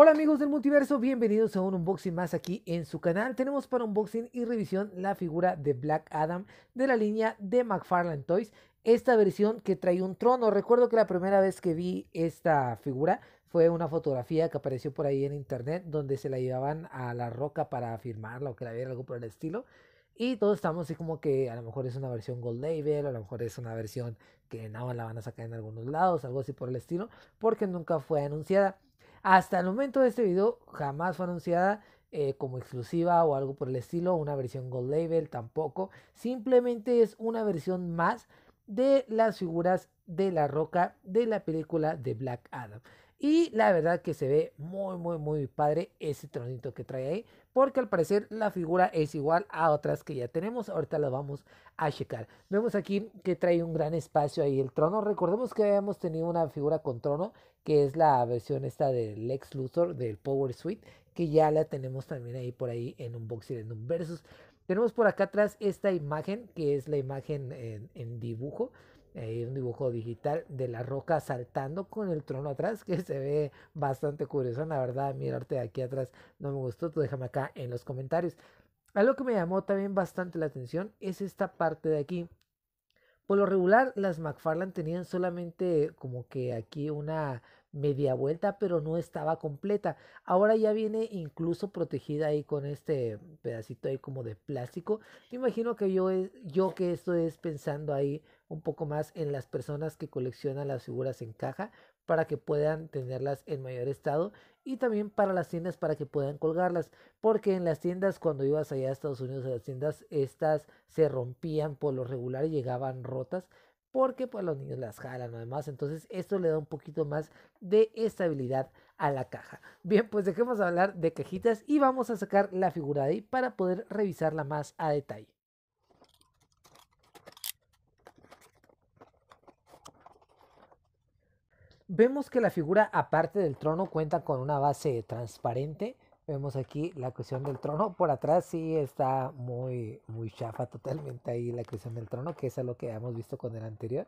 Hola amigos del multiverso, bienvenidos a un unboxing más aquí en su canal. Tenemos para unboxing y revisión la figura de Black Adam de la línea de McFarlane Toys. Esta versión que trae un trono. Recuerdo que la primera vez que vi esta figura fue una fotografía que apareció por ahí en internet donde se la llevaban a la roca para firmarla o que la viera algo por el estilo. Y todos estamos así como que a lo mejor es una versión Gold Label, a lo mejor es una versión que nada no, la van a sacar en algunos lados, algo así por el estilo, porque nunca fue anunciada. Hasta el momento de este video jamás fue anunciada eh, como exclusiva o algo por el estilo, una versión Gold Label tampoco. Simplemente es una versión más de las figuras de la roca de la película de Black Adam. Y la verdad que se ve muy, muy, muy padre ese tronito que trae ahí. Porque al parecer la figura es igual a otras que ya tenemos. Ahorita la vamos a checar. Vemos aquí que trae un gran espacio ahí el trono. Recordemos que habíamos tenido una figura con trono. Que es la versión esta del Lex Luthor del Power Suite. Que ya la tenemos también ahí por ahí en un boxer, en un versus. Tenemos por acá atrás esta imagen. Que es la imagen en dibujo eh, un dibujo digital de la roca saltando con el trono atrás que se ve bastante curioso. La verdad, mirarte de aquí atrás no me gustó. Tú déjame acá en los comentarios. Algo que me llamó también bastante la atención es esta parte de aquí. Por lo regular, las McFarland tenían solamente como que aquí una media vuelta, pero no estaba completa. Ahora ya viene incluso protegida ahí con este pedacito ahí como de plástico. Me imagino que yo, yo que esto es pensando ahí un poco más en las personas que coleccionan las figuras en caja para que puedan tenerlas en mayor estado y también para las tiendas para que puedan colgarlas porque en las tiendas cuando ibas allá a Estados Unidos a las tiendas estas se rompían por lo regular y llegaban rotas porque pues los niños las jalan además, entonces esto le da un poquito más de estabilidad a la caja. Bien, pues dejemos de hablar de cajitas y vamos a sacar la figura de ahí para poder revisarla más a detalle. Vemos que la figura aparte del trono cuenta con una base transparente Vemos aquí la cuestión del trono. Por atrás sí está muy, muy chafa totalmente ahí la cuestión del trono, que es a lo que hemos visto con el anterior.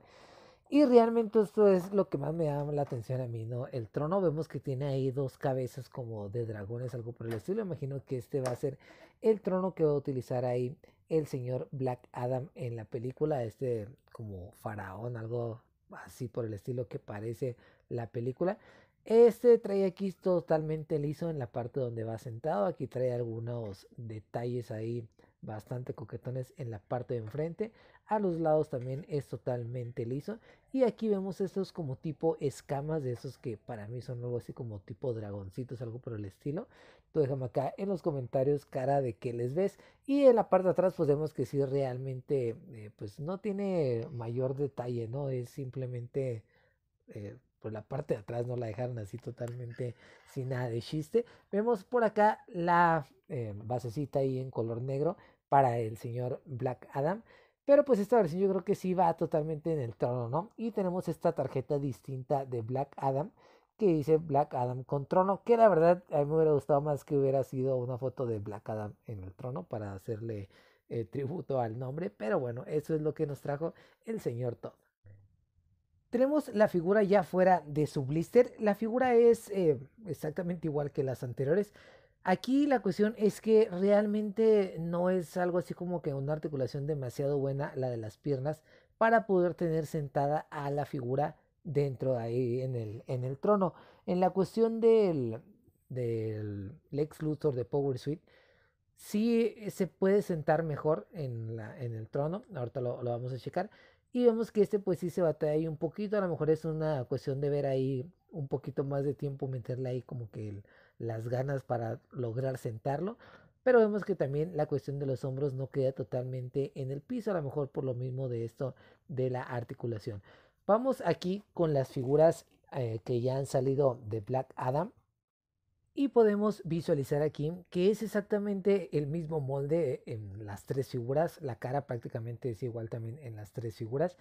Y realmente esto es lo que más me llama la atención a mí, ¿no? El trono vemos que tiene ahí dos cabezas como de dragones, algo por el estilo. Imagino que este va a ser el trono que va a utilizar ahí el señor Black Adam en la película, este como faraón, algo así por el estilo que parece la película. Este trae aquí totalmente liso en la parte donde va sentado. Aquí trae algunos detalles ahí bastante coquetones en la parte de enfrente. A los lados también es totalmente liso. Y aquí vemos estos como tipo escamas de esos que para mí son algo así como tipo dragoncitos, algo por el estilo. Tú déjame acá en los comentarios cara de qué les ves. Y en la parte de atrás pues vemos que sí realmente eh, pues no tiene mayor detalle, ¿no? Es simplemente... Eh, pues la parte de atrás no la dejaron así totalmente sin nada de chiste. Vemos por acá la eh, basecita ahí en color negro para el señor Black Adam. Pero pues esta versión yo creo que sí va totalmente en el trono, ¿no? Y tenemos esta tarjeta distinta de Black Adam que dice Black Adam con trono, que la verdad a mí me hubiera gustado más que hubiera sido una foto de Black Adam en el trono para hacerle eh, tributo al nombre, pero bueno, eso es lo que nos trajo el señor Todd. Tenemos la figura ya fuera de su blister. La figura es eh, exactamente igual que las anteriores. Aquí la cuestión es que realmente no es algo así como que una articulación demasiado buena la de las piernas para poder tener sentada a la figura dentro de ahí en el, en el trono. En la cuestión del, del Lex Luthor de Power Suite, sí eh, se puede sentar mejor en, el trono, ahorita lo, vamos a checar, y vemos que este pues sí se batalla ahí un poquito, a lo mejor es una cuestión de ver ahí un poquito más de tiempo, meterle ahí como que las ganas para lograr sentarlo. Pero vemos que también la cuestión de los hombros no queda totalmente en el piso, a lo mejor por lo mismo de esto de la articulación. Vamos aquí con las figuras eh, que ya han salido de Black Adam. Y podemos visualizar aquí que es exactamente el mismo molde en las tres figuras, la cara prácticamente es igual también en las tres figuras,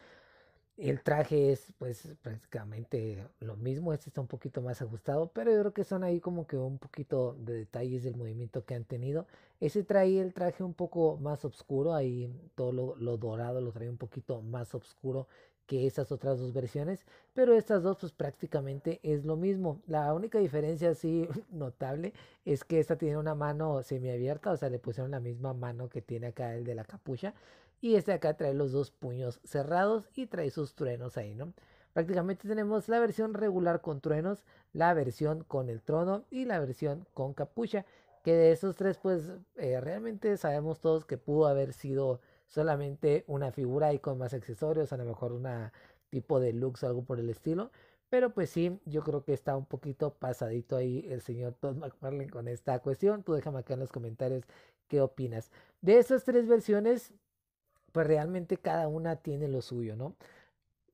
el traje es pues prácticamente lo mismo, este está un poquito más ajustado, pero yo creo que son ahí como que un poquito de detalles del movimiento que han tenido. Ese trae el traje un poco más oscuro, ahí todo lo, dorado lo trae un poquito más oscuro que esas otras dos versiones, pero estas dos pues prácticamente es lo mismo. La única diferencia así notable es que esta tiene una mano semiabierta, o sea, le pusieron la misma mano que tiene acá el de la capucha, y este acá trae los dos puños cerrados y trae sus truenos ahí, ¿no? Prácticamente tenemos la versión regular con truenos, la versión con el trono y la versión con capucha. Que de esos tres, pues eh, realmente sabemos todos que pudo haber sido solamente una figura y con más accesorios, a lo mejor una tipo de looks o algo por el estilo. Pero pues sí, yo creo que está un poquito pasadito ahí el señor Todd McFarlane con esta cuestión. Tú déjame acá en los comentarios qué opinas. De esas tres versiones, pues realmente cada una tiene lo suyo, ¿no?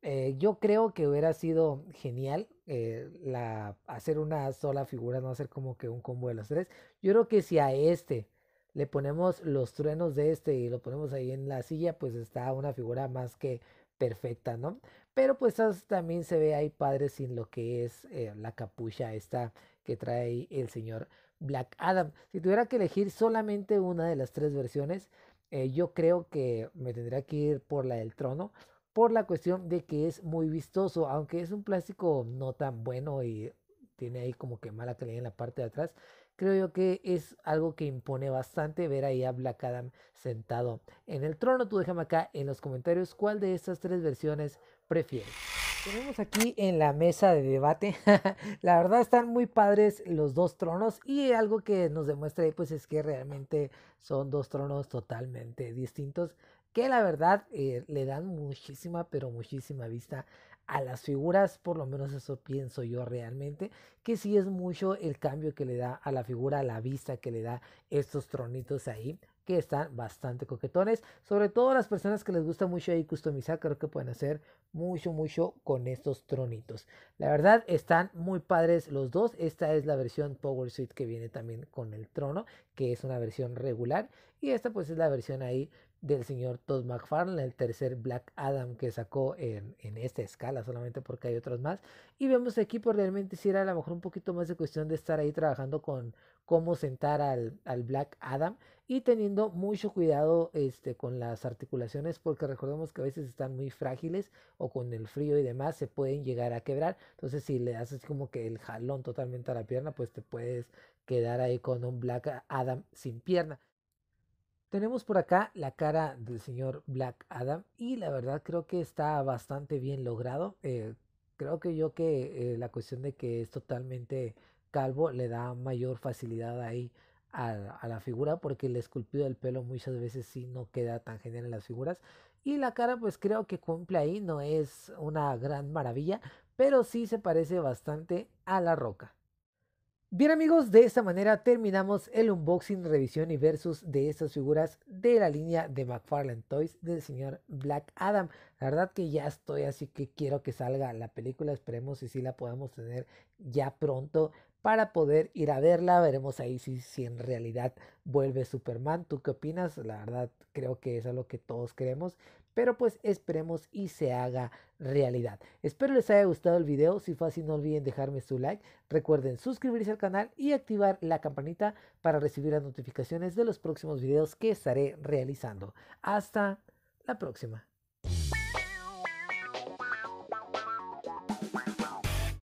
Eh, yo creo que hubiera sido genial eh, la, hacer una sola figura, no hacer como que un combo de las tres. Yo creo que si a este le ponemos los truenos de este y lo ponemos ahí en la silla, pues está una figura más que perfecta, ¿no? Pero pues también se ve ahí padre sin lo que es eh, la capucha esta que trae el señor Black Adam. Si tuviera que elegir solamente una de las tres versiones, eh, yo creo que me tendría que ir por la del trono, por la cuestión de que es muy vistoso, aunque es un plástico no tan bueno y tiene ahí como que mala calidad en la parte de atrás. Creo yo que es algo que impone bastante ver ahí a Black Adam sentado en el trono. Tú déjame acá en los comentarios cuál de estas tres versiones prefieres. Tenemos aquí en la mesa de debate, la verdad están muy padres los dos tronos y algo que nos demuestra ahí pues es que realmente son dos tronos totalmente distintos que la verdad eh, le dan muchísima pero muchísima vista a las figuras, por lo menos eso pienso yo realmente, que sí es mucho el cambio que le da a la figura, la vista que le da estos tronitos ahí que están bastante coquetones. Sobre todo las personas que les gusta mucho ahí customizar, creo que pueden hacer mucho, mucho con estos tronitos. La verdad, están muy padres los dos. Esta es la versión Power Suite que viene también con el trono, que es una versión regular. Y esta pues es la versión ahí del señor Todd McFarlane, el tercer Black Adam que sacó en, en, esta escala, solamente porque hay otros más. Y vemos aquí, pues realmente si era a lo mejor un poquito más de cuestión de estar ahí trabajando con cómo sentar al, al Black Adam, y teniendo mucho cuidado este, con las articulaciones porque recordemos que a veces están muy frágiles o con el frío y demás se pueden llegar a quebrar. Entonces si le haces como que el jalón totalmente a la pierna pues te puedes quedar ahí con un Black Adam sin pierna. Tenemos por acá la cara del señor Black Adam y la verdad creo que está bastante bien logrado. Eh, creo que yo que eh, la cuestión de que es totalmente calvo le da mayor facilidad ahí a, la figura porque el esculpido del pelo muchas veces sí no queda tan genial en las figuras. Y la cara pues creo que cumple ahí, no es una gran maravilla, pero sí se parece bastante a la roca. Bien amigos, de esta manera terminamos el unboxing, revisión y versus de estas figuras de la línea de McFarlane Toys del señor Black Adam. La verdad que ya estoy así que quiero que salga la película, esperemos si sí la podamos tener ya pronto para poder ir a verla. Veremos ahí si, si en realidad vuelve Superman. ¿Tú qué opinas? La verdad creo que es lo que todos queremos. Pero pues esperemos y se haga realidad. Espero les haya gustado el video. Si fue así, no olviden dejarme su like. Recuerden suscribirse al canal y activar la campanita para recibir las notificaciones de los próximos videos que estaré realizando. Hasta la próxima.